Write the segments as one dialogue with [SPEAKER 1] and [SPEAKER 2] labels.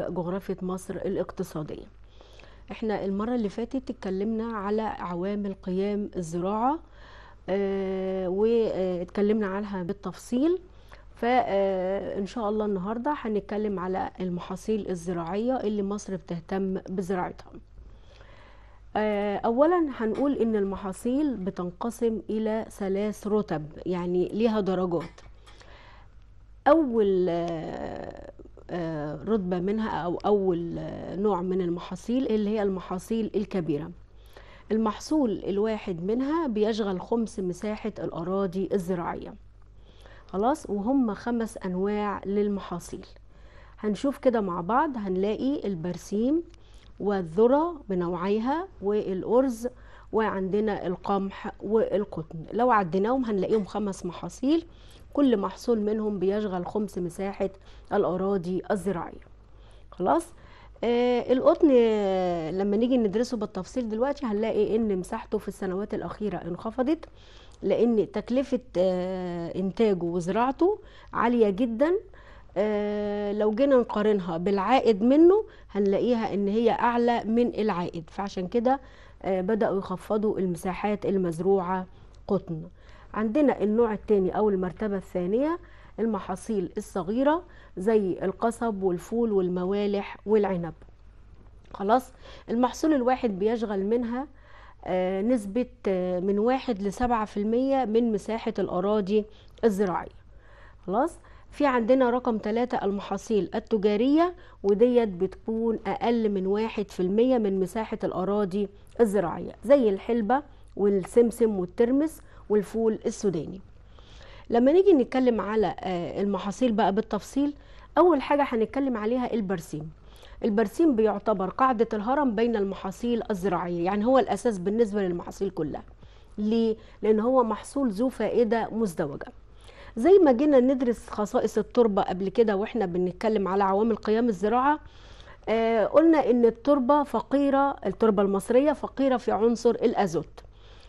[SPEAKER 1] جغرافية مصر الاقتصادية احنا المرة اللي فاتت اتكلمنا على عوامل قيام الزراعة اه واتكلمنا عنها بالتفصيل فان آه، شاء الله النهاردة هنتكلم على المحاصيل الزراعية اللي مصر بتهتم بزراعتها آه، اولا هنقول ان المحاصيل بتنقسم الى ثلاث رتب يعني ليها درجات اول آه، آه، رتبة منها أو أول آه، نوع من المحاصيل اللي هي المحاصيل الكبيرة المحصول الواحد منها بيشغل خمس مساحة الأراضي الزراعية خلاص وهم خمس أنواع للمحاصيل هنشوف كده مع بعض هنلاقي البرسيم والذرة بنوعيها والأرز وعندنا القمح والقطن لو عديناهم هنلاقيهم خمس محاصيل كل محصول منهم بيشغل خمس مساحة الأراضي الزراعية خلاص آه القطن آه لما نيجي ندرسه بالتفصيل دلوقتي هنلاقي ان مساحته في السنوات الاخيره انخفضت لان تكلفه آه انتاجه وزراعته عاليه جدا آه، لو جينا نقارنها بالعائد منه هنلاقيها ان هي اعلى من العائد فعشان كده آه، بداوا يخفضوا المساحات المزروعه قطن عندنا النوع الثاني أو المرتبة الثانية المحاصيل الصغيرة زي القصب والفول والموالح والعنب خلاص المحصول الواحد بيشغل منها آه، نسبة آه، من واحد لسبعة في المية من مساحة الأراضي الزراعية خلاص في عندنا رقم ثلاثة المحاصيل التجارية وديت بتكون أقل من واحد في المية من مساحة الأراضي الزراعية زي الحلبة والسمسم والترمس والفول السوداني لما نيجي نتكلم على آه، المحاصيل بقى بالتفصيل اول حاجه هنتكلم عليها البرسيم البرسيم بيعتبر قاعده الهرم بين المحاصيل الزراعيه يعني هو الاساس بالنسبه للمحاصيل كلها ليه لان هو محصول ذو فائده مزدوجه زي ما جينا ندرس خصائص التربه قبل كده واحنا بنتكلم على عوامل قيام الزراعه آه، قلنا ان التربه فقيره التربه المصريه فقيره في عنصر الازوت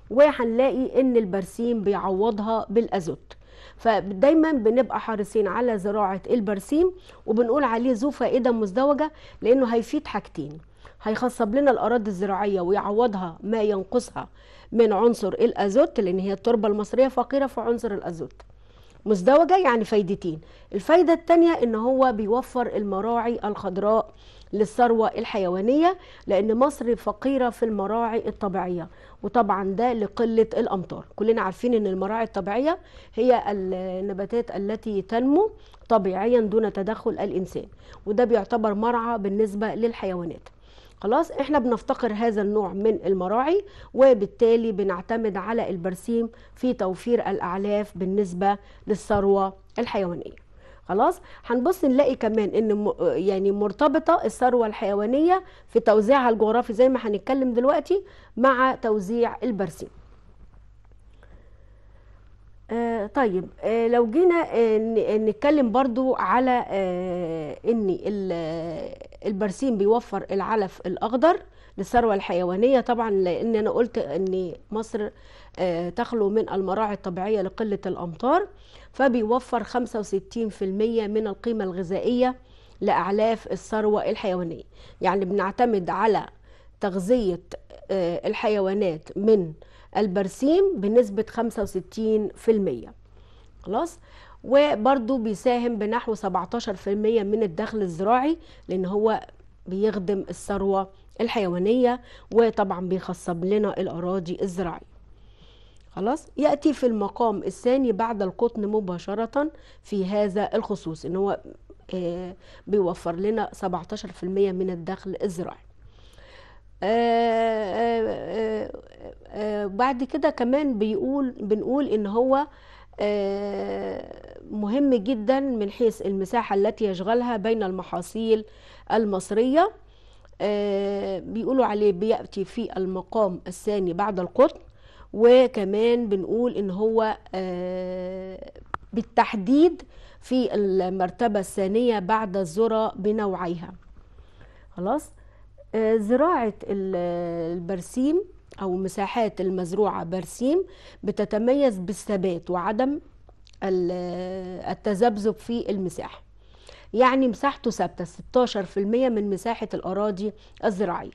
[SPEAKER 1] وهنلاقي ان البرسيم بيعوضها بالازوت فدايما بنبقى حريصين على زراعه البرسيم وبنقول عليه ذو فائده مزدوجه لانه هيفيد حاجتين هيخصب لنا الاراضي الزراعيه ويعوضها ما ينقصها من عنصر الازوت لان هي التربه المصريه فقيره في عنصر الازوت مزدوجه يعني فايدتين الفايده الثانيه ان هو بيوفر المراعي الخضراء للثروه الحيوانيه لان مصر فقيره في المراعي الطبيعيه وطبعا ده لقله الامطار كلنا عارفين ان المراعي الطبيعيه هي النباتات التي تنمو طبيعيا دون تدخل الانسان وده بيعتبر مرعى بالنسبه للحيوانات خلاص احنا بنفتقر هذا النوع من المراعي وبالتالي بنعتمد على البرسيم في توفير الاعلاف بالنسبه للثروه الحيوانيه خلاص هنبص نلاقي كمان ان يعني مرتبطه الثروه الحيوانيه في توزيعها الجغرافي زي ما هنتكلم دلوقتي مع توزيع البرسيم آه، طيب آه، لو جينا آه، نتكلم برضو على ان البرسيم بيوفر العلف الاخضر للثروه الحيوانيه طبعا لان انا قلت ان مصر تخلو من المراعي الطبيعيه لقله الامطار فبيوفر 65% من القيمه الغذائيه لاعلاف الثروه الحيوانيه يعني بنعتمد على تغذيه الحيوانات من البرسيم بنسبة 65% خلاص وبرضو بيساهم بنحو 17% من الدخل الزراعي لأن هو بيخدم الثروة الحيوانية وطبعا بيخصب لنا الأراضي الزراعية خلاص يأتي في المقام الثاني بعد القطن مباشرة في هذا الخصوص ان هو آه، بيوفر لنا 17% من الدخل الزراعي آه، آه، آه، بعد كده كمان بيقول بنقول ان هو آه، مهم جدا من حيث المساحة التي يشغلها بين المحاصيل المصرية آه، بيقولوا عليه بيأتي في المقام الثاني بعد القطن وكمان بنقول ان هو بالتحديد في المرتبة الثانية بعد الذرة بنوعيها خلاص زراعة البرسيم أو مساحات المزروعة برسيم بتتميز بالثبات وعدم التذبذب في المساحة يعني مساحته ثابتة 16% من مساحة الأراضي الزراعية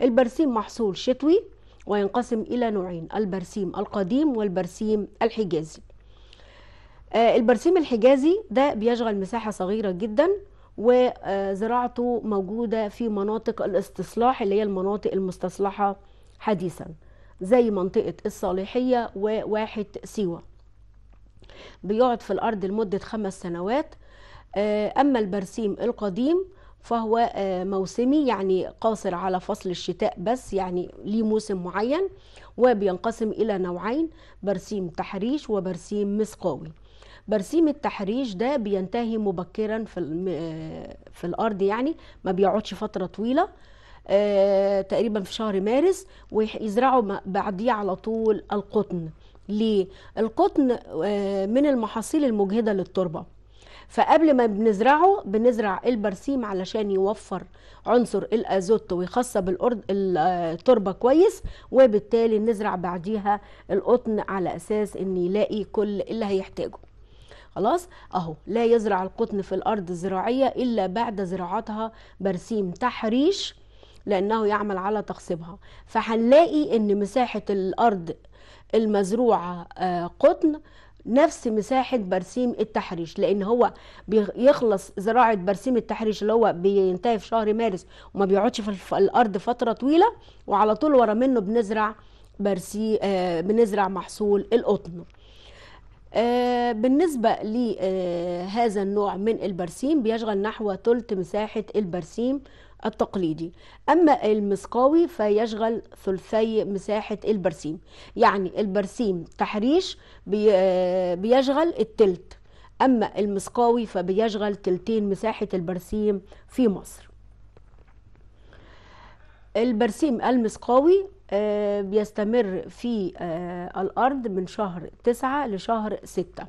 [SPEAKER 1] البرسيم محصول شتوي وينقسم إلى نوعين البرسيم القديم والبرسيم الحجازي آه، البرسيم الحجازي ده بيشغل مساحة صغيرة جدا وزراعته موجودة في مناطق الاستصلاح اللي هي المناطق المستصلحة حديثا زي منطقة الصالحية وواحد سيوة بيقعد في الأرض لمدة خمس سنوات آه، أما البرسيم القديم فهو آه، موسمي يعني قاصر على فصل الشتاء بس يعني ليه موسم معين وبينقسم إلى نوعين برسيم تحريش وبرسيم مسقاوي برسيم التحريش ده بينتهي مبكرا في آه، في الارض يعني ما بيقعدش فتره طويله آه، تقريبا في شهر مارس ويزرعوا بعديه على طول القطن ليه القطن آه، من المحاصيل المجهده للتربه فقبل ما بنزرعه بنزرع البرسيم علشان يوفر عنصر الازوت ويخصب التربه كويس وبالتالي نزرع بعديها القطن على اساس ان يلاقي كل اللي هيحتاجه خلاص اهو لا يزرع القطن في الارض الزراعيه الا بعد زراعتها برسيم تحريش لأنه يعمل على تخصيبها فهنلاقي أن مساحة الأرض المزروعة آه، قطن نفس مساحة برسيم التحريش لأن هو بيخلص زراعة برسيم التحريش اللي هو بينتهي في شهر مارس وما بيقعدش في الأرض فترة طويلة وعلى طول ورا منه بنزرع برسي آه، بنزرع محصول القطن آه، بالنسبة لهذا النوع من البرسيم بيشغل نحو ثلث مساحة البرسيم التقليدي أما المسقاوي فيشغل ثلثي مساحة البرسيم يعني البرسيم تحريش بيشغل التلت أما المسقاوي فبيشغل تلتين مساحة البرسيم في مصر البرسيم المسقاوي آه، بيستمر في آه، الأرض من شهر تسعة لشهر ستة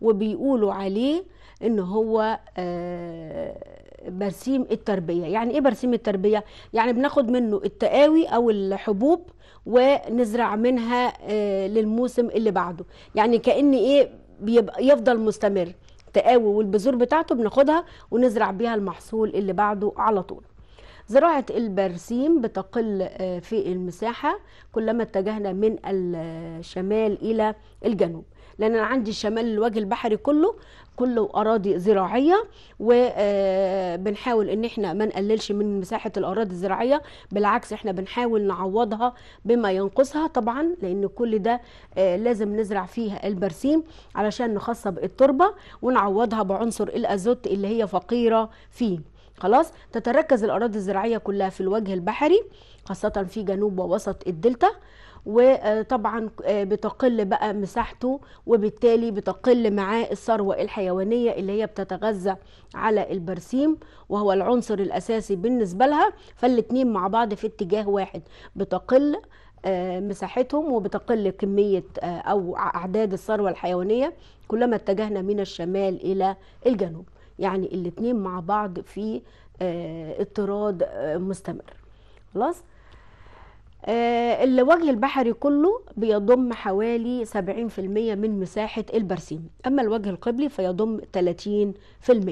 [SPEAKER 1] وبيقولوا عليه إن هو آه، برسيم التربيه يعني ايه برسيم التربيه يعني بناخد منه التقاوي او الحبوب ونزرع منها آه، للموسم اللي بعده يعني كان ايه بيبقى يفضل مستمر تقاوي والبذور بتاعته بناخدها ونزرع بيها المحصول اللي بعده على طول زراعة البرسيم بتقل آه، في المساحة كلما اتجهنا من الشمال إلى الجنوب لان انا عندي شمال الوجه البحري كله كله اراضي زراعيه وبنحاول آه، ان احنا ما نقللش من مساحه الاراضي الزراعيه بالعكس احنا بنحاول نعوضها بما ينقصها طبعا لان كل ده آه، لازم نزرع فيها البرسيم علشان نخصب التربه ونعوضها بعنصر الازوت اللي هي فقيره فيه خلاص تتركز الاراضي الزراعيه كلها في الوجه البحري خاصه في جنوب ووسط الدلتا وطبعا آه، بتقل بقى مساحته وبالتالي بتقل معاه الثروة الحيوانية اللي هي بتتغذى على البرسيم وهو العنصر الأساسي بالنسبة لها فالاتنين مع بعض في اتجاه واحد بتقل آه، مساحتهم وبتقل كمية آه، أو أعداد الثروة الحيوانية كلما اتجهنا من الشمال إلى الجنوب يعني الاتنين مع بعض في اضطراد مستمر خلاص آه، الوجه البحري كله بيضم حوالي 70% من مساحة البرسيم أما الوجه القبلي فيضم 30%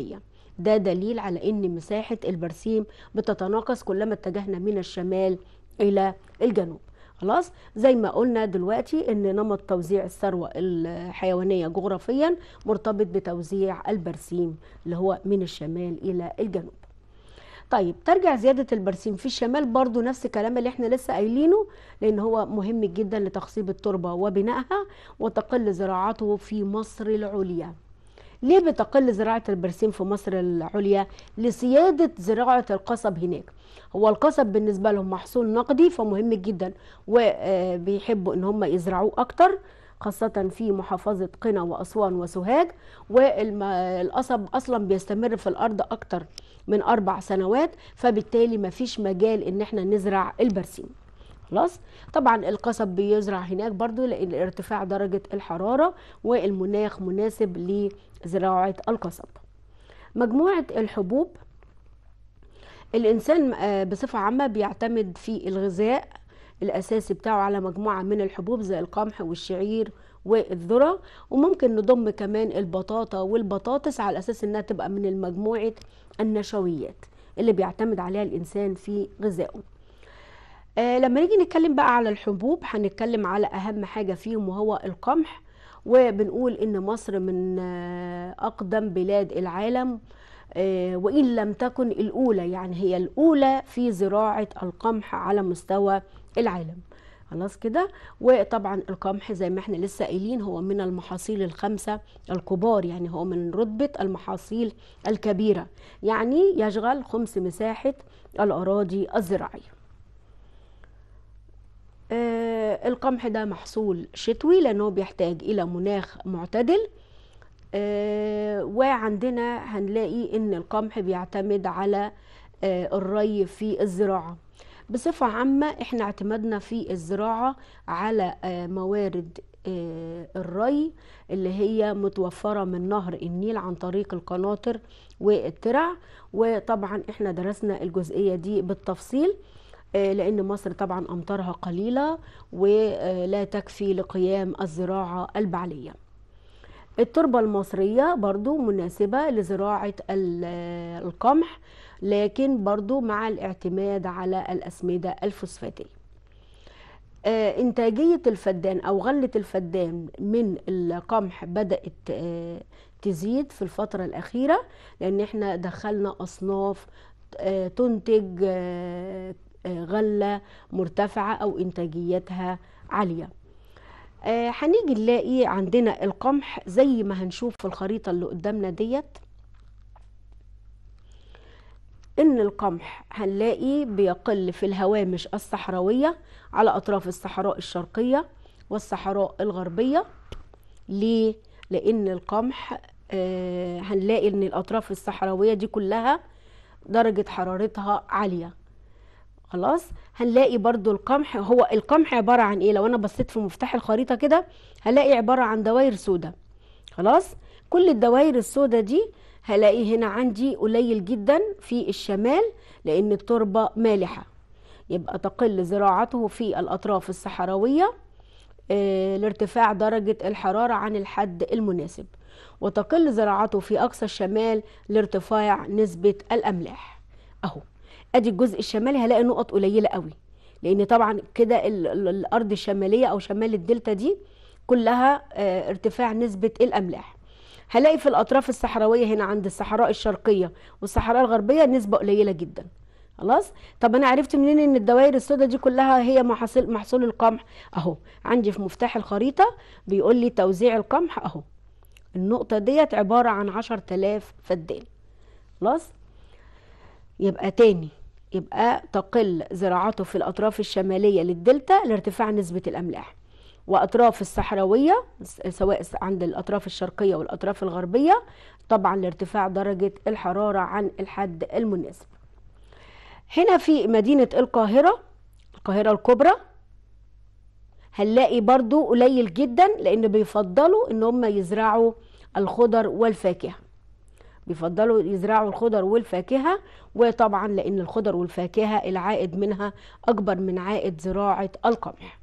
[SPEAKER 1] ده دليل على أن مساحة البرسيم بتتناقص كلما اتجهنا من الشمال إلى الجنوب خلاص زي ما قلنا دلوقتي ان نمط توزيع الثروه الحيوانيه جغرافيا مرتبط بتوزيع البرسيم اللي هو من الشمال الى الجنوب طيب ترجع زيادة البرسيم في الشمال برضو نفس الكلام اللي احنا لسه قايلينه لأن هو مهم جدا لتخصيب التربة وبنائها وتقل زراعته في مصر العليا ليه بتقل زراعة البرسيم في مصر العليا لسيادة زراعة القصب هناك هو القصب بالنسبة لهم محصول نقدي فمهم جدا وبيحبوا ان هم يزرعوه اكتر خاصة في محافظة قنا وأسوان وسوهاج والقصب أصلا بيستمر في الأرض أكتر من أربع سنوات فبالتالي مفيش مجال إن احنا نزرع البرسيم خلاص طبعا القصب بيزرع هناك برضو لان ارتفاع درجة الحرارة والمناخ مناسب لزراعة القصب مجموعة الحبوب الإنسان آه، بصفة عامة بيعتمد في الغذاء الأساسي بتاعه على مجموعة من الحبوب زي القمح والشعير والذرة وممكن نضم كمان البطاطا والبطاطس على أساس إنها تبقى من المجموعة النشويات اللي بيعتمد عليها الإنسان في غذائه آه لما نيجي نتكلم بقى على الحبوب هنتكلم على أهم حاجة فيهم وهو القمح وبنقول إن مصر من آه أقدم بلاد العالم آه وإن لم تكن الأولى يعني هي الأولى في زراعة القمح على مستوى العالم خلاص كده وطبعا القمح زي ما احنا لسه قايلين هو من المحاصيل الخمسه الكبار يعني هو من رتبه المحاصيل الكبيره يعني يشغل خمس مساحه الاراضي الزراعيه آه القمح ده محصول شتوي لانه بيحتاج الى مناخ معتدل آه وعندنا هنلاقي ان القمح بيعتمد على آه الري في الزراعه بصفة عامة احنا اعتمدنا في الزراعة على آه، موارد آه، الري اللي هي متوفرة من نهر النيل عن طريق القناطر والترع وطبعا احنا درسنا الجزئية دي بالتفصيل آه، لأن مصر طبعا أمطارها قليلة ولا تكفي لقيام الزراعة البعلية التربة المصرية برضو مناسبة لزراعة القمح لكن برضو مع الاعتماد على الأسمدة الفوسفاتية آه، إنتاجية الفدان أو غلة الفدان من القمح بدأت آه، تزيد في الفترة الأخيرة لأن احنا دخلنا أصناف آه، تنتج غلة مرتفعة أو إنتاجيتها عالية آه، هنيجي نلاقي عندنا القمح زي ما هنشوف في الخريطة اللي قدامنا ديت ان القمح هنلاقي بيقل في الهوامش الصحراوية على اطراف الصحراء الشرقية والصحراء الغربية ليه؟ لان القمح آه هنلاقي ان الاطراف الصحراوية دي كلها درجة حرارتها عالية خلاص هنلاقي برضو القمح هو القمح عبارة عن ايه لو انا بصيت في مفتاح الخريطة كده هلاقي عبارة عن دوائر سوداء خلاص كل الدوائر السوداء دي هلاقي هنا عندي قليل جدا في الشمال لان التربة مالحة يبقى تقل زراعته في الاطراف الصحراوية اه لارتفاع درجة الحرارة عن الحد المناسب وتقل زراعته في اقصى الشمال لارتفاع نسبة الاملاح اهو ادي الجزء الشمالي هلاقي نقط قليله قوي لان طبعا كده الارض الشماليه او شمال الدلتا دي كلها آه، ارتفاع نسبه الاملاح هلاقي في الاطراف الصحراويه هنا عند الصحراء الشرقيه والصحراء الغربيه نسبه قليله جدا خلاص طب انا عرفت منين ان الدوائر السوداء دي كلها هي محاصيل محصول القمح اهو عندي في مفتاح الخريطه بيقول لي توزيع القمح اهو النقطه ديت عباره عن 10000 فدان خلاص يبقى تاني يبقى تقل زراعته في الأطراف الشمالية للدلتا لارتفاع نسبة الأملاح وأطراف الصحراوية سواء عند الأطراف الشرقية والأطراف الغربية طبعا لارتفاع درجة الحرارة عن الحد المناسب هنا في مدينة القاهرة القاهرة الكبرى هنلاقي برضو قليل جدا لأن بيفضلوا إن هم يزرعوا الخضر والفاكهة بيفضلوا يزرعوا الخضر والفاكهه وطبعا لان الخضر والفاكهه العائد منها اكبر من عائد زراعه القمح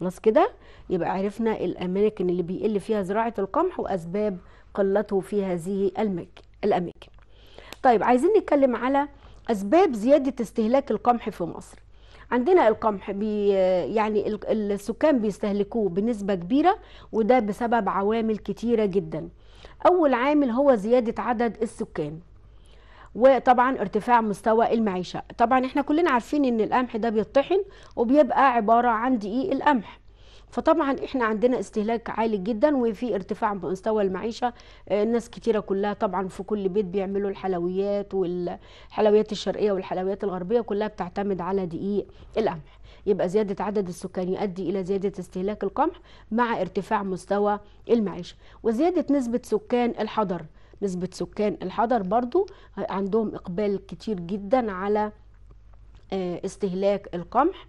[SPEAKER 1] خلاص كده يبقى عرفنا الاماكن اللي بيقل فيها زراعه القمح واسباب قلته في هذه الاماكن طيب عايزين نتكلم على اسباب زياده استهلاك القمح في مصر عندنا القمح بي يعني السكان بيستهلكوه بنسبه كبيره وده بسبب عوامل كتيره جدا أول عامل هو زيادة عدد السكان وطبعا ارتفاع مستوى المعيشة طبعا احنا كلنا عارفين ان القمح ده بيطحن وبيبقى عبارة عن دقيق القمح فطبعا احنا عندنا استهلاك عالي جدا وفي ارتفاع مستوى المعيشه الناس آه، كتيره كلها طبعا في كل بيت بيعملوا الحلويات والحلويات الشرقيه والحلويات الغربيه كلها بتعتمد على دقيق القمح يبقى زيادة عدد السكان يؤدي إلى زيادة استهلاك القمح مع ارتفاع مستوى المعيشة وزيادة نسبة سكان الحضر نسبة سكان الحضر برضو عندهم إقبال كتير جدا على آه، استهلاك القمح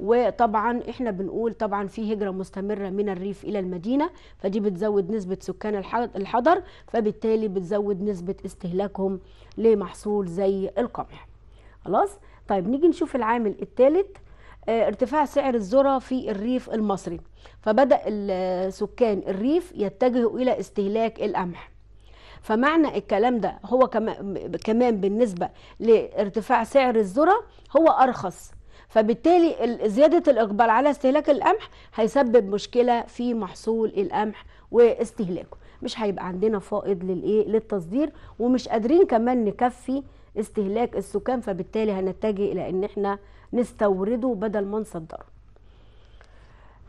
[SPEAKER 1] وطبعا احنا بنقول طبعا في هجره مستمره من الريف الى المدينه فدي بتزود نسبه سكان الحضر فبالتالي بتزود نسبه استهلاكهم لمحصول زي القمح خلاص طيب نيجي نشوف العامل الثالث آه، ارتفاع سعر الذرة في الريف المصري فبدأ سكان الريف يتجهوا إلى استهلاك القمح فمعنى الكلام ده هو كمان بالنسبة لارتفاع سعر الذرة هو أرخص فبالتالي زيادة الإقبال على استهلاك القمح هيسبب مشكلة في محصول القمح واستهلاكه مش هيبقى عندنا فائض للايه للتصدير ومش قادرين كمان نكفي استهلاك السكان فبالتالي هنتجه الى ان احنا نستورده بدل ما نصدره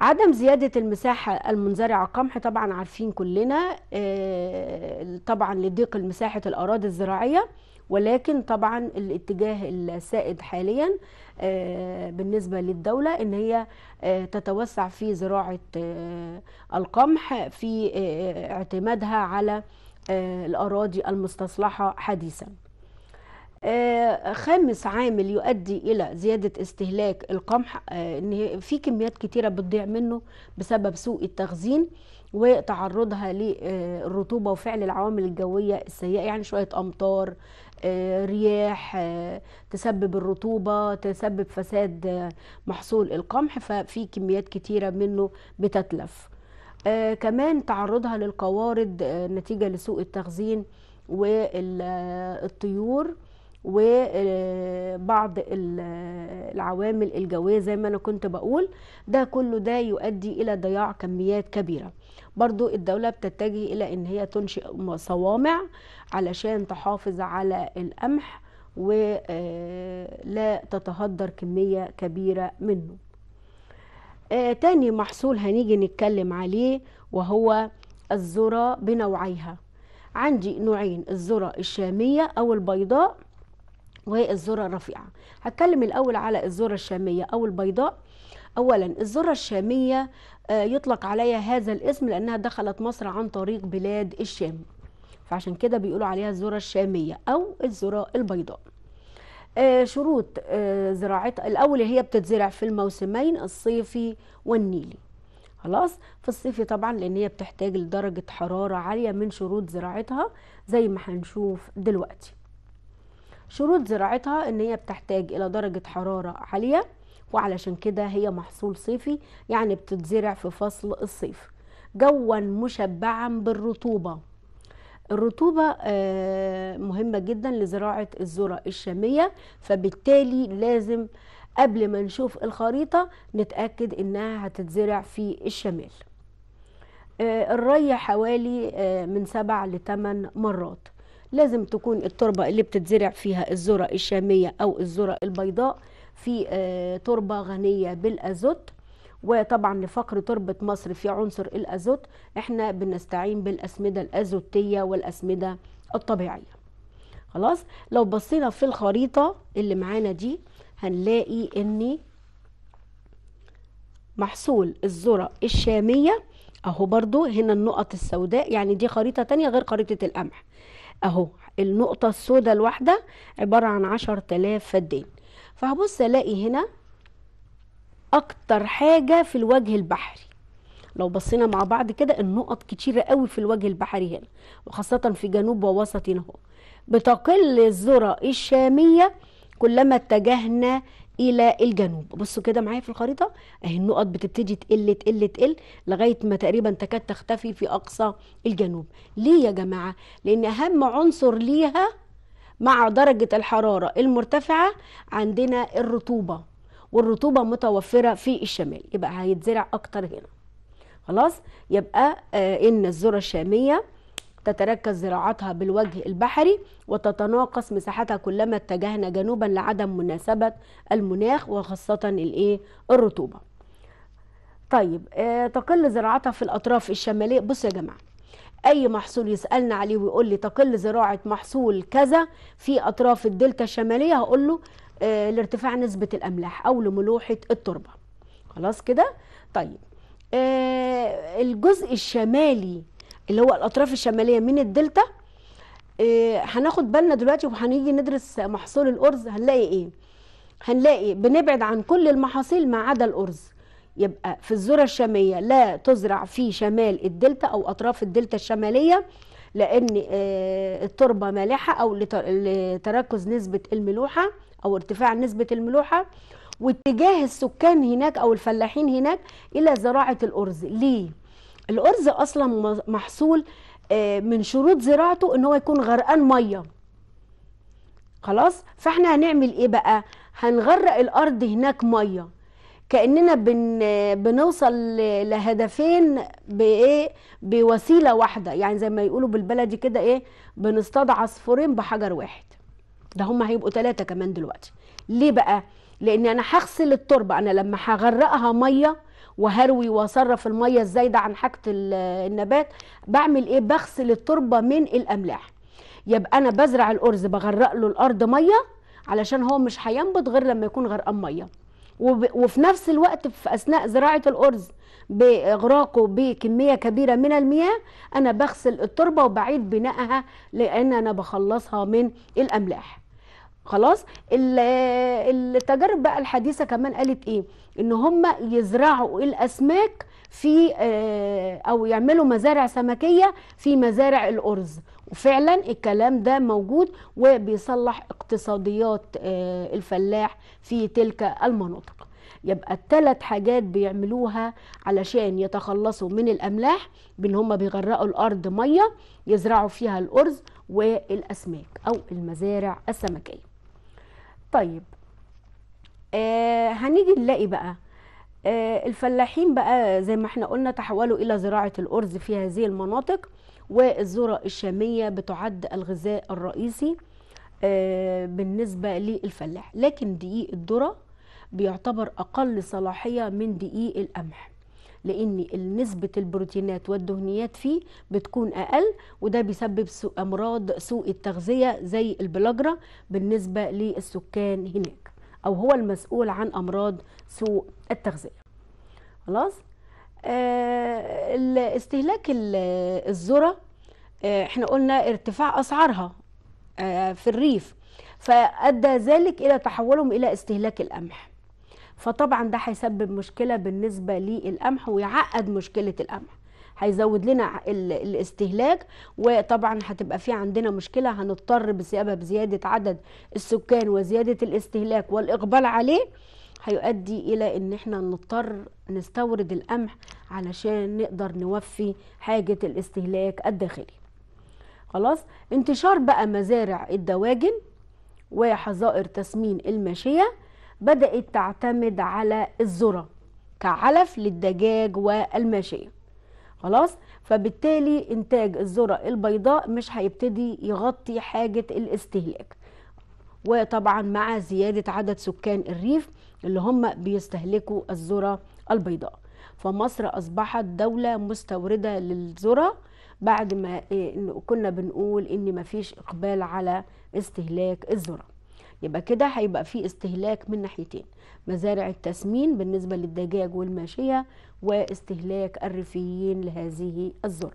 [SPEAKER 1] عدم زيادة المساحة المنزرعة قمح طبعا عارفين كلنا آه، طبعا لضيق المساحة الأراضي الزراعية ولكن طبعا الاتجاه السائد حاليا آه، بالنسبة للدولة ان هي آه، تتوسع في زراعة القمح في اعتمادها على الأراضي المستصلحة حديثاً آه، خامس عامل يؤدي الى زياده استهلاك القمح آه، ان في كميات كتيره بتضيع منه بسبب سوء التخزين وتعرضها للرطوبه وفعل العوامل الجويه السيئه يعني شويه امطار آه، رياح تسبب الرطوبه تسبب فساد محصول القمح ففي كميات كتيره منه بتتلف كمان تعرضها للقوارض نتيجه لسوء التخزين والطيور وبعض العوامل الجوية زي ما أنا كنت بقول ده كله ده يؤدي إلى ضياع كميات كبيرة برضو الدولة بتتجه إلى أن هي تنشئ صوامع علشان تحافظ على القمح ولا آه، تتهدر كمية كبيرة منه آه، تاني محصول هنيجي نتكلم عليه وهو الذرة بنوعيها عندي نوعين الذرة الشامية أو البيضاء وهي الذرة الرفيعة هتكلم الأول على الذرة الشامية أو البيضاء أولا الذرة الشامية آه، يطلق عليها هذا الاسم لأنها دخلت مصر عن طريق بلاد الشام فعشان كده بيقولوا عليها الذرة الشامية أو الذرة البيضاء آه، شروط آه، زراعتها الأول هي بتتزرع في الموسمين الصيفي والنيلي خلاص في الصيفي طبعا لان هي بتحتاج لدرجه حراره عاليه من شروط زراعتها زي ما هنشوف دلوقتي شروط زراعتها ان هي بتحتاج الى درجة حرارة عالية وعلشان كده هي محصول صيفي يعني بتتزرع في فصل الصيف جوا مشبعا بالرطوبة الرطوبة آه، مهمة جدا لزراعة الذرة الشامية فبالتالي لازم قبل ما نشوف الخريطة نتأكد انها هتتزرع في الشمال آه، الري حوالي آه، من سبع لثمان مرات لازم تكون التربة اللي بتتزرع فيها الذرة الشامية أو الذرة البيضاء في آه، تربة غنية بالأزوت وطبعا لفقر تربة مصر في عنصر الأزوت احنا بنستعين بالأسمدة الأزوتية والأسمدة الطبيعية خلاص لو بصينا في الخريطة اللي معانا دي هنلاقي ان محصول الذرة الشامية اهو برضو هنا النقط السوداء يعني دي خريطة تانية غير خريطة القمح اهو النقطة السوداء الواحدة عبارة عن عشر تلاف فدان فهبص الاقي هنا اكتر حاجة في الوجه البحري لو بصينا مع بعض كده النقط كتيرة قوي في الوجه البحري هنا وخاصة في جنوب ووسط هنا بتقل الذرة الشامية كلما اتجهنا الى الجنوب بصوا كده معايا في الخريطه اهي النقط بتبتدي تقل تقل تقل لغايه ما تقريبا تكاد تختفي في اقصى الجنوب ليه يا جماعه لان اهم عنصر ليها مع درجه الحراره المرتفعه عندنا الرطوبه والرطوبه متوفره في الشمال يبقى هيتزرع اكتر هنا خلاص يبقى آه ان الذره الشاميه تتركز زراعتها بالوجه البحري وتتناقص مساحتها كلما اتجهنا جنوبا لعدم مناسبة المناخ وخاصة الايه الرطوبة طيب آه، تقل زراعتها في الأطراف الشمالية بصوا يا جماعة اي محصول يسالني عليه ويقول لي تقل زراعه محصول كذا في اطراف الدلتا الشماليه هقول له آه، لارتفاع نسبه الاملاح او لملوحه التربه خلاص كده طيب آه، الجزء الشمالي اللي هو الاطراف الشماليه من الدلتا آه، هناخد بالنا دلوقتي وهنيجي ندرس محصول الارز هنلاقي ايه هنلاقي بنبعد عن كل المحاصيل ما عدا الارز يبقى في الذره الشاميه لا تزرع في شمال الدلتا او اطراف الدلتا الشماليه لان آه، التربه مالحه او لتركز نسبه الملوحه او ارتفاع نسبه الملوحه واتجاه السكان هناك او الفلاحين هناك الى زراعه الارز ليه الارز اصلا محصول آه، من شروط زراعته ان هو يكون غرقان ميه خلاص فاحنا هنعمل ايه بقى هنغرق الارض هناك ميه كاننا بن بنوصل لهدفين بايه بوسيله واحده يعني زي ما يقولوا بالبلدي كده ايه بنصطاد عصفورين بحجر واحد ده هم هيبقوا ثلاثه كمان دلوقتي ليه بقى لان انا هغسل التربه انا لما هغرقها ميه وهروي واصرف الميه الزايده عن حاجه النبات بعمل ايه بغسل التربه من الاملاح يبقى انا بزرع الارز بغرق له الارض ميه علشان هو مش هينبت غير لما يكون غرقان ميه وفي نفس الوقت في اثناء زراعه الارز باغراقه بكميه كبيره من المياه انا بغسل التربه وبعيد بنائها لان انا بخلصها من الاملاح خلاص التجارب بقى الحديثه كمان قالت ايه ان هم يزرعوا الاسماك في آه، او يعملوا مزارع سمكيه في مزارع الارز وفعلا الكلام ده موجود وبيصلح اقتصاديات آه، الفلاح في تلك المناطق يبقى الثلاث حاجات بيعملوها علشان يتخلصوا من الاملاح بان هم بيغرقوا الارض ميه يزرعوا فيها الارز والاسماك او المزارع السمكيه طيب آه هنيجي نلاقي بقى آه الفلاحين بقى زي ما احنا قلنا تحولوا الى زراعه الارز في هذه المناطق والذره الشاميه بتعد الغذاء الرئيسي آه بالنسبه للفلاح لكن دقيق الذره بيعتبر اقل صلاحيه من دقيق القمح لان نسبه البروتينات والدهنيات فيه بتكون اقل وده بيسبب امراض سوء التغذيه زي البلاجرا بالنسبه للسكان هناك او هو المسؤول عن امراض سوء التغذيه خلاص آه استهلاك الذره آه احنا قلنا ارتفاع اسعارها آه في الريف فادى ذلك الى تحولهم الى استهلاك القمح فطبعا ده هيسبب مشكله بالنسبه للقمح ويعقد مشكله القمح هيزود لنا الاستهلاك وطبعا هتبقى في عندنا مشكله هنضطر بسبب زياده عدد السكان وزياده الاستهلاك والاقبال عليه هيؤدي الى ان احنا نضطر نستورد القمح علشان نقدر نوفي حاجه الاستهلاك الداخلي خلاص انتشار بقى مزارع الدواجن وحظائر تسمين الماشيه بدأت تعتمد على الذرة كعلف للدجاج والماشية خلاص فبالتالي إنتاج الذرة البيضاء مش هيبتدي يغطي حاجة الاستهلاك وطبعا مع زيادة عدد سكان الريف اللي هم بيستهلكوا الذرة البيضاء فمصر أصبحت دولة مستوردة للذرة بعد ما إيه، كنا بنقول إن مفيش إقبال على استهلاك الذرة يبقى كده هيبقى في استهلاك من ناحيتين مزارع التسمين بالنسبة للدجاج والماشية واستهلاك الريفيين لهذه الذرة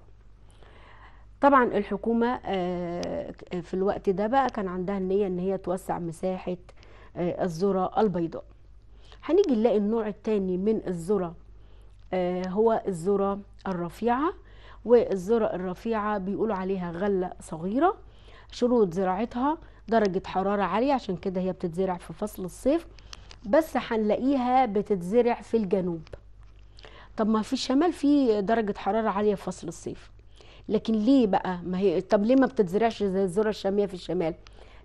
[SPEAKER 1] طبعا الحكومة آه، في الوقت ده بقى كان عندها النية ان هي توسع مساحة آه، الذرة البيضاء هنيجي نلاقي النوع الثاني من الذرة آه، هو الذرة الرفيعة والذرة الرفيعة بيقولوا عليها غلة صغيرة شروط زراعتها درجة حرارة عالية عشان كده هي بتتزرع في فصل الصيف بس هنلاقيها بتتزرع في الجنوب طب ما في الشمال في درجة حرارة عالية في فصل الصيف لكن ليه بقى ما هي طب ليه ما بتتزرعش زي الذرة الشامية في الشمال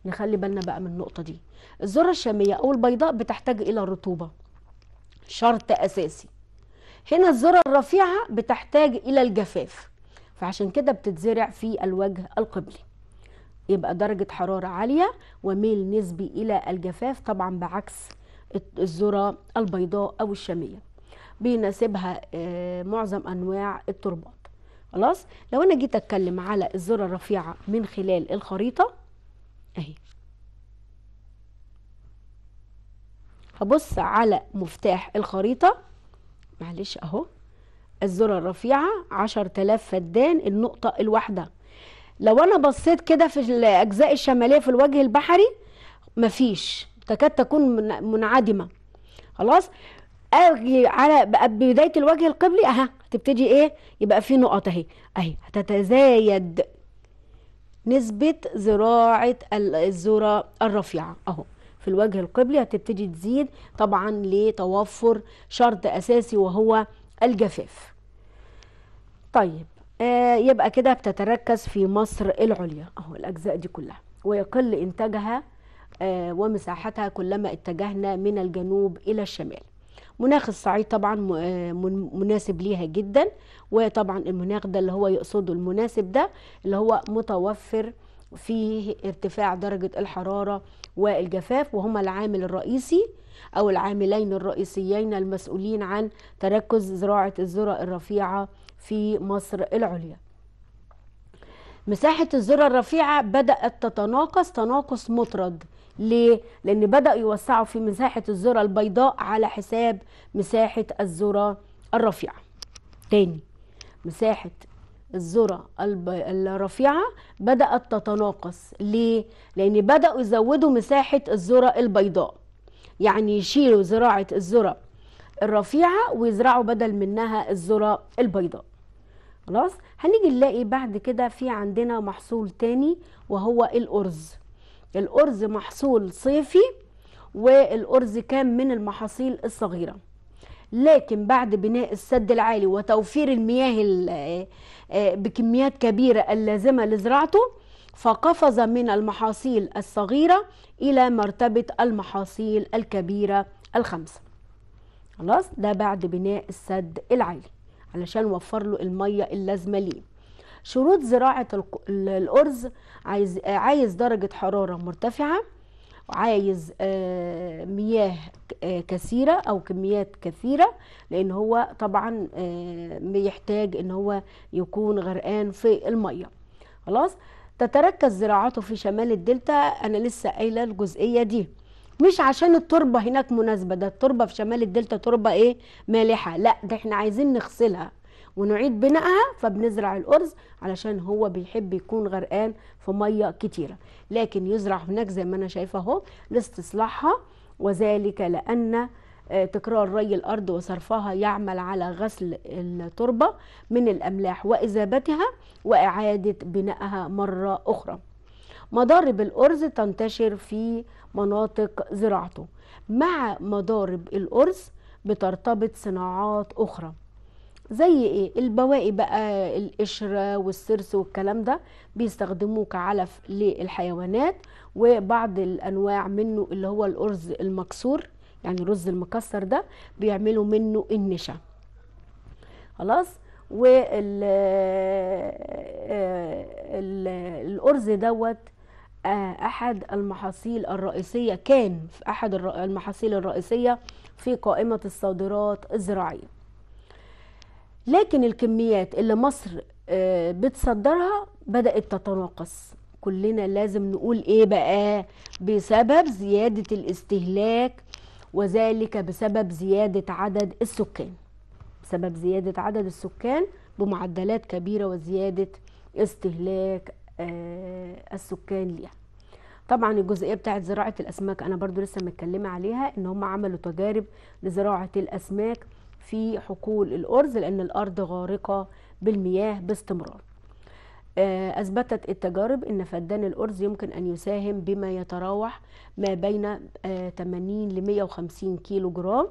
[SPEAKER 1] نخلي بالنا بقى من النقطة دي الذرة الشامية أو البيضاء بتحتاج إلى الرطوبة شرط أساسي هنا الذرة الرفيعة بتحتاج إلى الجفاف فعشان كده بتتزرع في الوجه القبلي يبقى درجة حرارة عالية وميل نسبي إلى الجفاف طبعا بعكس الذرة البيضاء أو الشامية بيناسبها آه، معظم أنواع التربات خلاص لو أنا جيت أتكلم على الذرة الرفيعة من خلال الخريطة أهي هبص على مفتاح الخريطة معلش أهو الذرة الرفيعة 10000 فدان النقطة الواحدة لو انا بصيت كده في الاجزاء الشماليه في الوجه البحري مفيش تكاد تكون منعدمه خلاص اجي على بدايه الوجه القبلي اها تبتدي ايه يبقى في نقط اهي اهي هتتزايد نسبه زراعه الذره الرفيعه اهو في الوجه القبلي هتبتدي تزيد طبعا لتوفر شرط اساسي وهو الجفاف طيب آه، يبقى كده بتتركز في مصر العليا اهو الاجزاء دي كلها ويقل انتاجها آه، ومساحتها كلما اتجهنا من الجنوب الى الشمال مناخ الصعيد طبعا آه، مناسب ليها جدا وطبعا المناخ ده اللي هو يقصده المناسب ده اللي هو متوفر فيه ارتفاع درجة الحرارة والجفاف وهما العامل الرئيسي أو العاملين الرئيسيين المسؤولين عن تركز زراعة الذرة الرفيعة في مصر العليا مساحة الذرة الرفيعة بدأت تتناقص تناقص مطرد ليه؟ لأن بدأ يوسعوا في مساحة الذرة البيضاء على حساب مساحة الذرة الرفيعة تاني مساحة الذرة الرفيعة بدأت تتناقص ليه؟ لأن بدأوا يزودوا مساحة الذرة البيضاء يعني يشيلوا زراعة الذرة الرفيعة ويزرعوا بدل منها الذرة البيضاء خلاص هنيجي نلاقي بعد كده في عندنا محصول تاني وهو الأرز الأرز محصول صيفي والأرز كان من المحاصيل الصغيرة لكن بعد بناء السد العالي وتوفير المياه آه، آه، بكميات كبيرة اللازمة لزراعته فقفز من المحاصيل الصغيرة إلى مرتبة المحاصيل الكبيرة الخمسة خلاص ده بعد بناء السد العالي علشان وفر له الميه اللازمه ليه شروط زراعه الارز عايز عايز درجه حراره مرتفعه وعايز آه، مياه آه، كثيره او كميات كثيره لان هو طبعا آه، بيحتاج ان هو يكون غرقان في الميه خلاص تتركز زراعته في شمال الدلتا انا لسه قايله الجزئيه دي مش عشان التربه هناك مناسبه ده التربه في شمال الدلتا تربه ايه مالحه لا ده احنا عايزين نغسلها ونعيد بنائها فبنزرع الارز علشان هو بيحب يكون غرقان في ميه كتيره لكن يزرع هناك زي ما انا شايفه اهو لاستصلاحها وذلك لان آه، تكرار ري الأرض وصرفها يعمل على غسل التربة من الأملاح وإذابتها وإعادة بنائها مرة أخرى مضارب الأرز تنتشر في مناطق زراعته مع مضارب الأرز بترتبط صناعات أخرى زي ايه البواقي بقى القشرة والسرس والكلام ده بيستخدموه كعلف للحيوانات وبعض الانواع منه اللي هو الارز المكسور يعني الرز المكسر ده بيعملوا منه النشا خلاص والأرز آه، آه، الارز دوت آه، أحد المحاصيل الرئيسية كان في أحد المحاصيل الرئيسية في قائمة الصادرات الزراعية لكن الكميات اللي مصر آه، بتصدرها بدأت تتناقص كلنا لازم نقول ايه بقى بسبب زيادة الاستهلاك وذلك بسبب زيادة عدد السكان بسبب زيادة عدد السكان بمعدلات كبيرة وزيادة استهلاك آه، السكان ليها طبعا الجزئيه بتاعه زراعه الاسماك انا برضو لسه متكلمه عليها ان هم عملوا تجارب لزراعه الاسماك في حقول الارز لان الارض غارقه بالمياه باستمرار آه، أثبتت التجارب أن فدان الأرز يمكن أن يساهم بما يتراوح ما بين 80 ل 150 كيلو جرام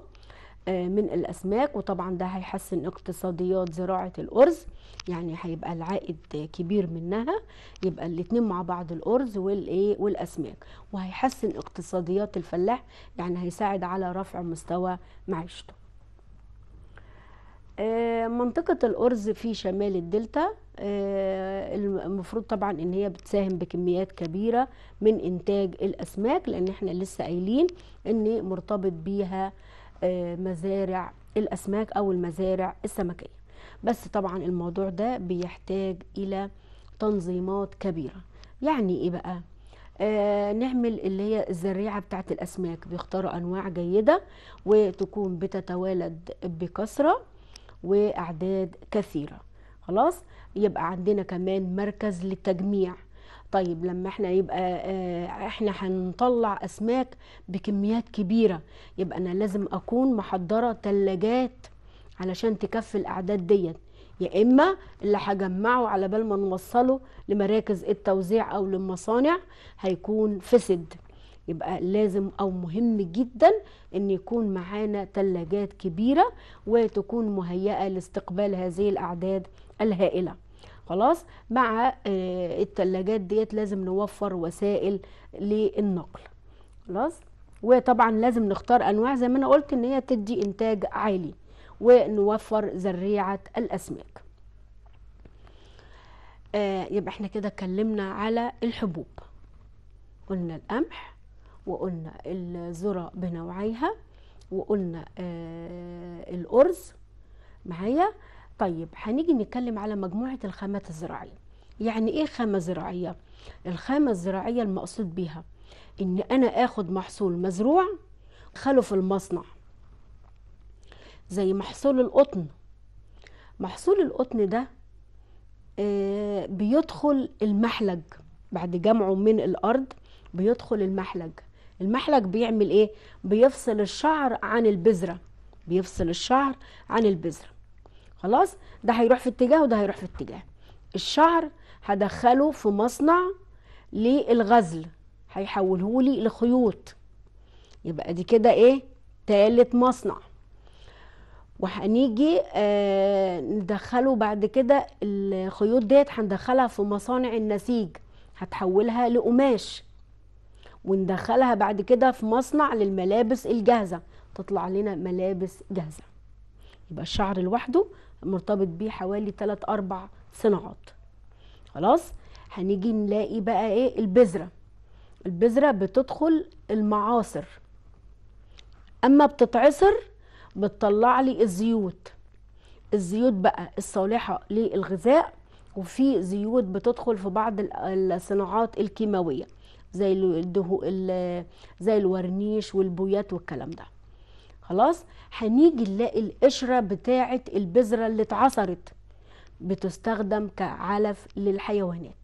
[SPEAKER 1] آه، من الأسماك وطبعا ده هيحسن اقتصاديات زراعة الأرز يعني هيبقى العائد كبير منها يبقى الاثنين مع بعض الأرز والإيه والأسماك وهيحسن اقتصاديات الفلاح يعني هيساعد على رفع مستوى معيشته آه، منطقة الأرز في شمال الدلتا آه، المفروض طبعا ان هي بتساهم بكميات كبيرة من انتاج الأسماك لأن احنا لسه قايلين ان مرتبط بيها آه، مزارع الأسماك أو المزارع السمكية بس طبعا الموضوع ده بيحتاج إلى تنظيمات كبيرة يعني إيه بقى؟ آه نعمل اللي هي الزريعة بتاعت الأسماك بيختاروا أنواع جيدة وتكون بتتوالد بكثرة وأعداد كثيرة خلاص يبقى عندنا كمان مركز للتجميع طيب لما احنا يبقى آه، احنا هنطلع اسماك بكميات كبيره يبقى انا لازم اكون محضره تلاجات علشان تكفي الاعداد ديت يا اما اللي هجمعه على بال ما نوصله لمراكز التوزيع او للمصانع هيكون فسد يبقى لازم او مهم جدا ان يكون معانا تلاجات كبيره وتكون مهيئه لاستقبال هذه الاعداد الهائله خلاص مع آه، الثلاجات ديت لازم نوفر وسائل للنقل خلاص وطبعا لازم نختار انواع زي ما انا قلت ان هي تدي انتاج عالي ونوفر زريعه الاسماك آه يبقى احنا كده اتكلمنا على الحبوب قلنا القمح وقلنا الذره بنوعيها وقلنا آه الارز معايا طيب هنيجي نتكلم على مجموعة الخامات الزراعية يعني ايه خامة زراعية؟ الخامة الزراعية المقصود بيها ان انا اخد محصول مزروع خلو في المصنع زي محصول القطن محصول القطن ده آه، بيدخل المحلج بعد جمعه من الارض بيدخل المحلج المحلج بيعمل ايه بيفصل الشعر عن البذره بيفصل الشعر عن البذره خلاص ده هيروح في اتجاه وده هيروح في اتجاه الشعر هدخله في مصنع للغزل هيحوله لي لخيوط يبقى دي كده ايه تالت مصنع وهنيجي آه ندخله بعد كده الخيوط ديت هندخلها في مصانع النسيج هتحولها لقماش وندخلها بعد كده في مصنع للملابس الجاهزه تطلع لنا ملابس جاهزه يبقى الشعر لوحده مرتبط بيه حوالي 3 اربع صناعات خلاص هنيجي نلاقي بقى ايه البذره البذره بتدخل المعاصر اما بتتعصر بتطلع لي الزيوت الزيوت بقى الصالحه للغذاء وفي زيوت بتدخل في بعض الصناعات الكيماويه زي الدهو زي الورنيش والبويات والكلام ده خلاص هنيجي نلاقي القشرة بتاعة البذرة اللي اتعصرت بتستخدم كعلف للحيوانات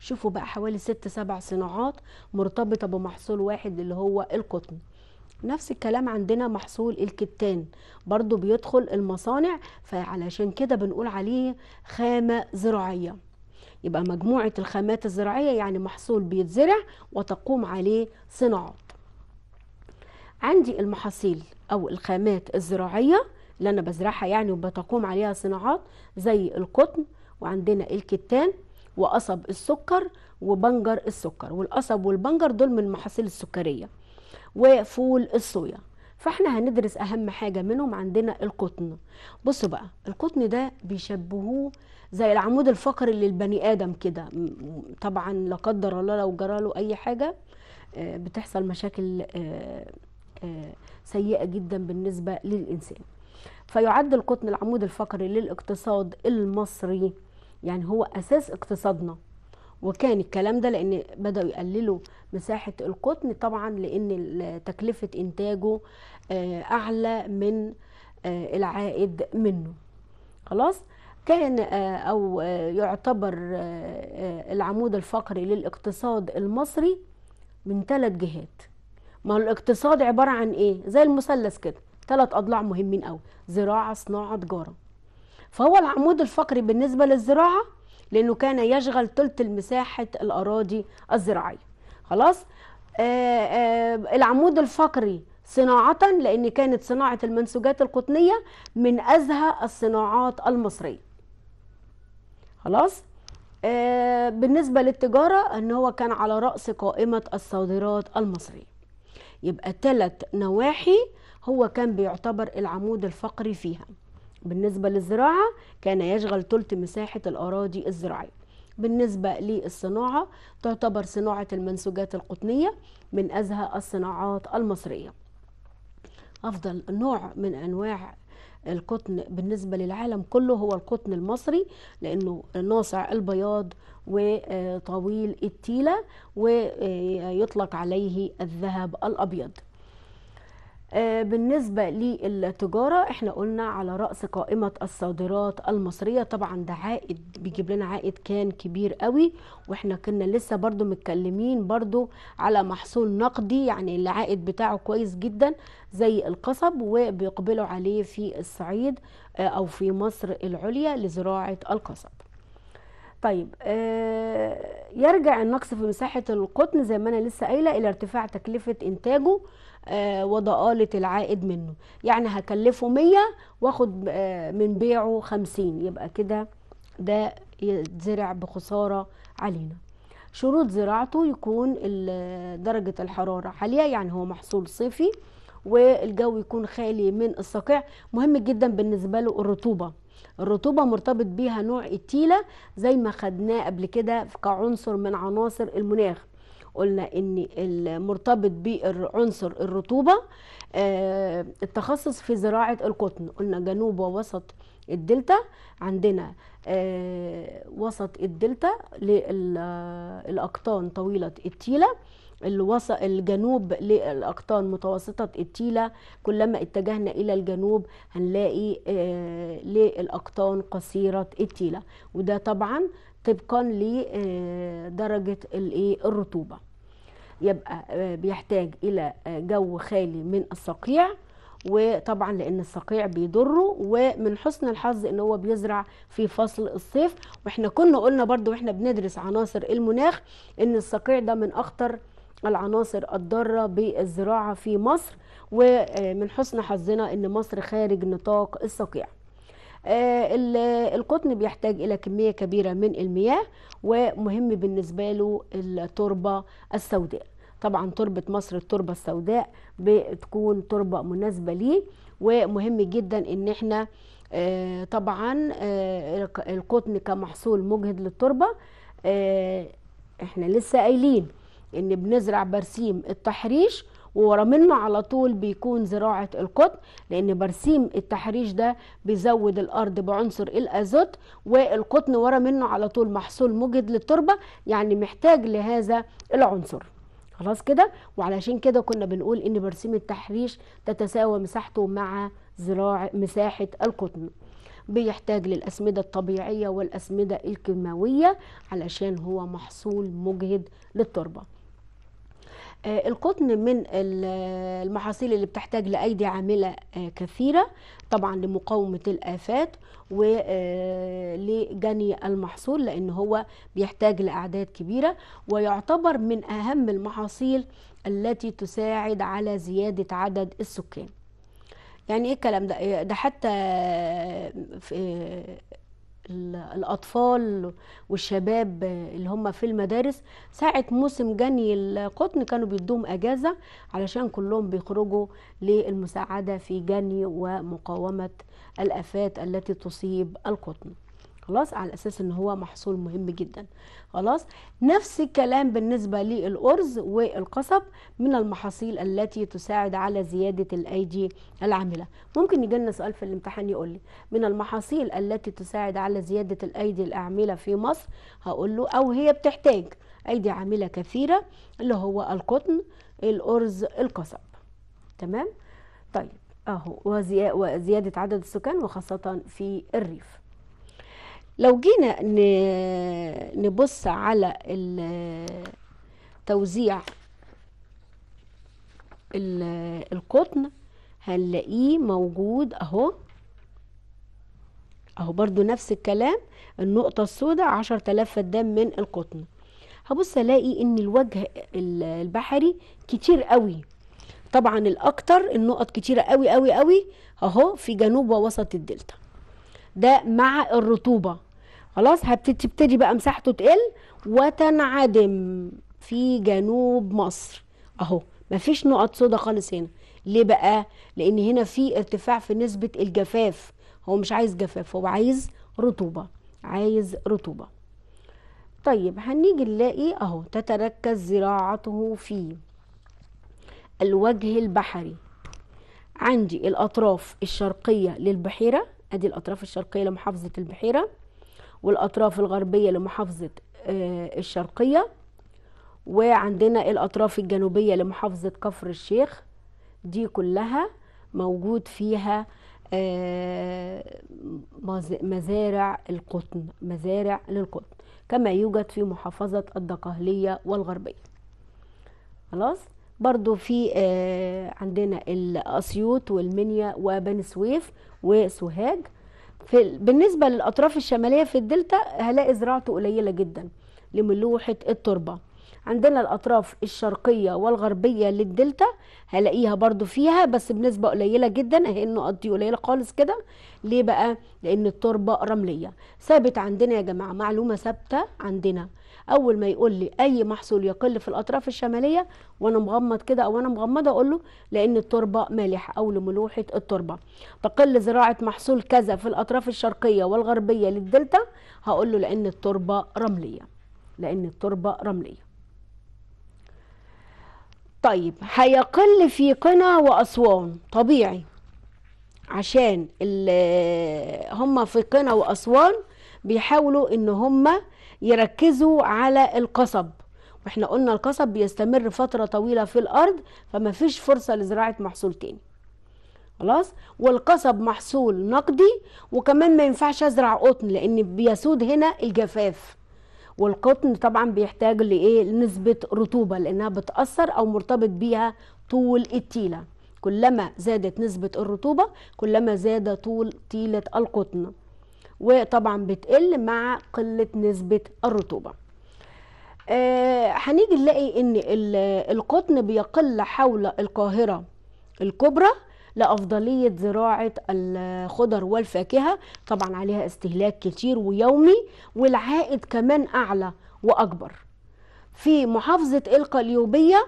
[SPEAKER 1] شوفوا بقى حوالي ست سبع صناعات مرتبطة بمحصول واحد اللي هو القطن نفس الكلام عندنا محصول الكتان برضو بيدخل المصانع فعلشان كده بنقول عليه خامة زراعية يبقى مجموعة الخامات الزراعية يعني محصول بيتزرع وتقوم عليه صناعات عندي المحاصيل او الخامات الزراعيه اللي انا بزرعها يعني وبتقوم عليها صناعات زي القطن وعندنا الكتان وقصب السكر وبنجر السكر والقصب والبنجر دول من المحاصيل السكريه وفول الصويا فاحنا هندرس اهم حاجه منهم عندنا القطن بصوا بقى القطن ده بيشبهوه زي العمود الفقري للبني ادم كده طبعا لا قدر الله لو جرى له اي حاجه آه، بتحصل مشاكل آه، آه، سيئه جدا بالنسبه للانسان فيعد القطن العمود الفقري للاقتصاد المصري يعني هو اساس اقتصادنا وكان الكلام ده لان بداوا يقللوا مساحه القطن طبعا لان تكلفه انتاجه آه، اعلى من آه، العائد منه خلاص كان او يعتبر العمود الفقري للاقتصاد المصري من ثلاث جهات ما هو الاقتصاد عباره عن ايه زي المثلث كده ثلاث اضلاع مهمين قوي زراعه صناعه تجاره فهو العمود الفقري بالنسبه للزراعه لانه كان يشغل ثلث المساحه الاراضي الزراعيه خلاص آآ آه، آآ آه، العمود الفقري صناعة لأن كانت صناعة المنسوجات القطنية من أزهى الصناعات المصرية خلاص آه، بالنسبة للتجارة أن هو كان على رأس قائمة الصادرات المصرية يبقى ثلاث نواحي هو كان بيعتبر العمود الفقري فيها بالنسبة للزراعة كان يشغل ثلث مساحة الأراضي الزراعية بالنسبة للصناعة تعتبر صناعة المنسوجات القطنية من أزهى الصناعات المصرية أفضل نوع من أنواع القطن بالنسبة للعالم كله هو القطن المصري لأنه ناصع البياض وطويل التيلة ويطلق عليه الذهب الأبيض آه، بالنسبة للتجارة احنا قلنا على رأس قائمة الصادرات المصرية طبعا ده عائد بيجيب لنا عائد كان كبير قوي واحنا كنا لسه برضو متكلمين برضو على محصول نقدي يعني العائد بتاعه كويس جدا زي القصب وبيقبلوا عليه في الصعيد آه، او في مصر العليا لزراعة القصب طيب آه، يرجع النقص في مساحة القطن زي ما أنا لسه قايلة إلى ارتفاع تكلفة إنتاجه آه، وضآلة العائد منه يعني هكلفه 100 واخد آه، من بيعه 50 يبقى كده ده يتزرع بخسارة علينا شروط زراعته يكون درجة الحرارة عالية يعني هو محصول صيفي والجو يكون خالي من الصقيع مهم جدا بالنسبة له الرطوبة الرطوبة مرتبط بيها نوع التيلة زي ما خدناه قبل كده كعنصر من عناصر المناخ قلنا ان المرتبط بالعنصر الرطوبه آه، التخصص في زراعه القطن قلنا جنوب ووسط الدلتا عندنا آه، وسط الدلتا للاقطان طويله التيله الجنوب للأقطان متوسطة التيلة كلما اتجهنا إلى الجنوب هنلاقي آه، للأقطان قصيرة التيلة وده طبعا طبقا لدرجه آه، إيه، الرطوبه يبقى آه، بيحتاج الى آه، جو خالي من الصقيع وطبعا لان الصقيع بيضره ومن حسن الحظ ان هو بيزرع في فصل الصيف واحنا كنا قلنا برضو واحنا بندرس عناصر المناخ ان الصقيع ده من اخطر العناصر الضاره بالزراعه في مصر ومن حسن حظنا ان مصر خارج نطاق الصقيع آه، القطن بيحتاج إلى كمية كبيرة من المياه ومهم بالنسبة له التربة السوداء طبعا تربة مصر التربة السوداء بتكون تربة مناسبة ليه ومهم جدا ان احنا آه، طبعا آه، القطن كمحصول مجهد للتربة احنا لسه قايلين ان بنزرع برسيم التحريش وورا منه على طول بيكون زراعه القطن لان برسيم التحريش ده بيزود الارض بعنصر الازوت والقطن ورا منه على طول محصول مجد للتربه يعني محتاج لهذا العنصر خلاص كده وعلشان كده كنا بنقول ان برسيم التحريش تتساوى مساحته مع زراعه مساحه القطن بيحتاج للأسمدة الطبيعية والأسمدة الكيماوية علشان هو محصول مجهد للتربة آه، القطن من المحاصيل اللي بتحتاج لأيدي عاملة آه، كثيرة طبعا لمقاومة الآفات ولجني آه، المحصول لأن هو بيحتاج لأعداد كبيرة ويعتبر من أهم المحاصيل التي تساعد على زيادة عدد السكان يعني ايه الكلام ده ده حتى في الاطفال والشباب اللي هم في المدارس ساعه موسم جني القطن كانوا بيدوهم اجازه علشان كلهم بيخرجوا للمساعده في جني ومقاومه الافات التي تصيب القطن خلاص على اساس ان هو محصول مهم جدا خلاص نفس الكلام بالنسبه للارز والقصب من المحاصيل التي تساعد على زياده الايدي العامله ممكن يجينا سؤال في الامتحان يقول لي من المحاصيل التي تساعد على زياده الايدي العامله في مصر هقول له او هي بتحتاج ايدي عامله كثيره اللي هو القطن الارز القصب تمام طيب اهو وزياده عدد السكان وخاصه في الريف لو جينا نبص على توزيع القطن هنلاقيه موجود اهو اهو برضو نفس الكلام النقطة السوداء عشر تلاف فدان من القطن هبص الاقي ان الوجه البحري كتير قوي طبعا الاكتر النقط كتيرة قوي قوي قوي اهو في جنوب ووسط الدلتا ده مع الرطوبة خلاص هتبتدي بقى مساحته تقل وتنعدم في جنوب مصر اهو مفيش نقط سودا خالص هنا ليه بقى لان هنا في ارتفاع في نسبه الجفاف هو مش عايز جفاف هو عايز رطوبه عايز رطوبه طيب هنيجي نلاقي اهو تتركز زراعته في الوجه البحري عندي الاطراف الشرقيه للبحيره ادي الاطراف الشرقيه لمحافظه البحيره والأطراف الغربية لمحافظة آه، الشرقية وعندنا الأطراف الجنوبية لمحافظة كفر الشيخ دي كلها موجود فيها آه، مزارع القطن مزارع للقطن كما يوجد في محافظة الدقهلية والغربية خلاص برضو في آه، عندنا الأسيوط والمنيا وبني سويف وسوهاج في بالنسبه للاطراف الشماليه في الدلتا هلاقي زراعته قليله جدا لملوحه التربه عندنا الأطراف الشرقية والغربية للدلتا هلاقيها برضو فيها بس بنسبة قليلة جدا اهي النقط دي قليلة خالص كده ليه بقى؟ لأن التربة رملية ثابت عندنا يا جماعة معلومة ثابتة عندنا أول ما يقول لي أي محصول يقل في الأطراف الشمالية وأنا مغمض كده أو أنا مغمضة أقول له لأن التربة مالحة أو لملوحة التربة تقل زراعة محصول كذا في الأطراف الشرقية والغربية للدلتا هقول له لأن التربة رملية لأن التربة رملية طيب هيقل في قنا وأسوان طبيعي عشان هم في قنا وأسوان بيحاولوا إن هم يركزوا على القصب واحنا قلنا القصب بيستمر فترة طويلة في الأرض فما فيش فرصة لزراعة محصول تاني خلاص والقصب محصول نقدي وكمان ما ينفعش ازرع قطن لان بيسود هنا الجفاف والقطن طبعا بيحتاج لايه نسبه رطوبه لانها بتاثر او مرتبط بيها طول التيله كلما زادت نسبه الرطوبه كلما زاد طول تيله القطن وطبعا بتقل مع قله نسبه الرطوبه آه هنيجي نلاقي ان القطن بيقل حول القاهره الكبرى لأفضلية زراعة الخضر والفاكهة طبعا عليها استهلاك كتير ويومي والعائد كمان أعلى وأكبر في محافظة القليوبية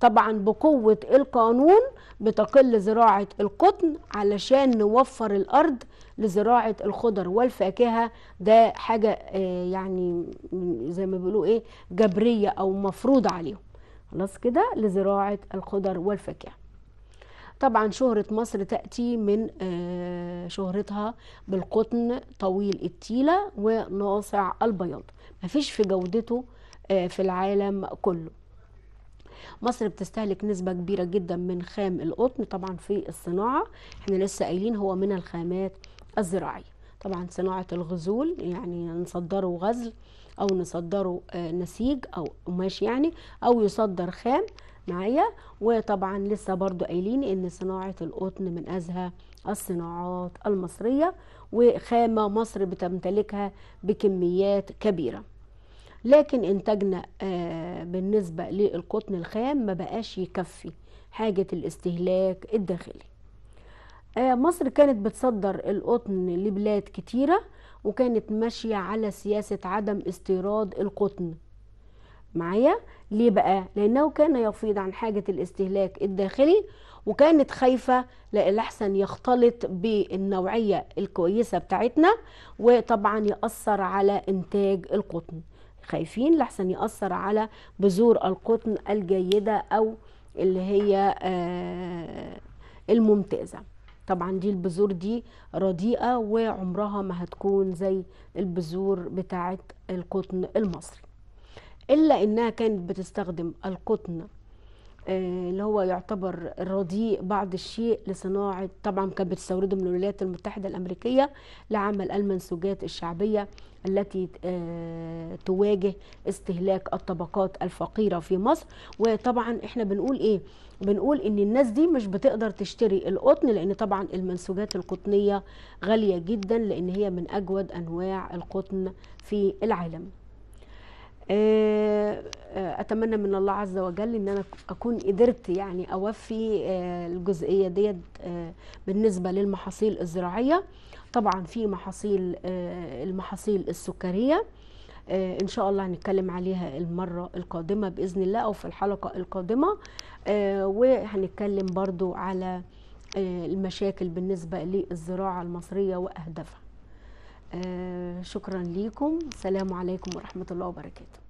[SPEAKER 1] طبعا بقوة القانون بتقل زراعة القطن علشان نوفر الأرض لزراعة الخضر والفاكهة ده حاجة آه، يعني زي ما بيقولوا إيه جبرية أو مفروض عليهم خلاص كده لزراعة الخضر والفاكهة طبعا شهرة مصر تأتي من آه، شهرتها بالقطن طويل التيلة وناصع البياض مفيش في جودته آه، في العالم كله مصر بتستهلك نسبة كبيرة جدا من خام القطن طبعا في الصناعة احنا لسه قايلين هو من الخامات الزراعية طبعا صناعة الغزول يعني نصدره غزل أو نصدره آه، نسيج أو قماش يعني أو يصدر خام معايا وطبعا لسه برضو قايلين ان صناعه القطن من ازهى الصناعات المصريه وخامه مصر بتمتلكها بكميات كبيره لكن انتاجنا آه، بالنسبه للقطن الخام ما بقاش يكفي حاجه الاستهلاك الداخلي آه، مصر كانت بتصدر القطن لبلاد كتيره وكانت ماشيه على سياسه عدم استيراد القطن معايا ليه بقى لانه كان يفيض عن حاجه الاستهلاك الداخلي وكانت خايفه لاحسن يختلط بالنوعيه الكويسه بتاعتنا وطبعا ياثر على انتاج القطن خايفين لحسن ياثر على بذور القطن الجيده او اللي هي آه، الممتازه طبعا دي البذور دي رديئه وعمرها ما هتكون زي البذور بتاعه القطن المصري الا انها كانت بتستخدم القطن آه، اللي هو يعتبر رديء بعض الشيء لصناعة طبعا كانت بتستورده من الولايات المتحدة الأمريكية لعمل المنسوجات الشعبية التي آه، تواجه استهلاك الطبقات الفقيرة في مصر وطبعا احنا بنقول ايه بنقول ان الناس دي مش بتقدر تشتري القطن لان طبعا المنسوجات القطنية غالية جدا لان هي من اجود انواع القطن في العالم آه، اتمنى من الله عز وجل ان انا اكون قدرت يعني اوفي آه، الجزئيه ديت آه، بالنسبه للمحاصيل الزراعيه طبعا في محاصيل المحاصيل السكريه ان شاء الله هنتكلم عليها المره القادمه باذن الله او في الحلقه القادمه وهنتكلم برضو على المشاكل بالنسبه للزراعه المصريه واهدافها آه، شكرا ليكم السلام عليكم ورحمه الله وبركاته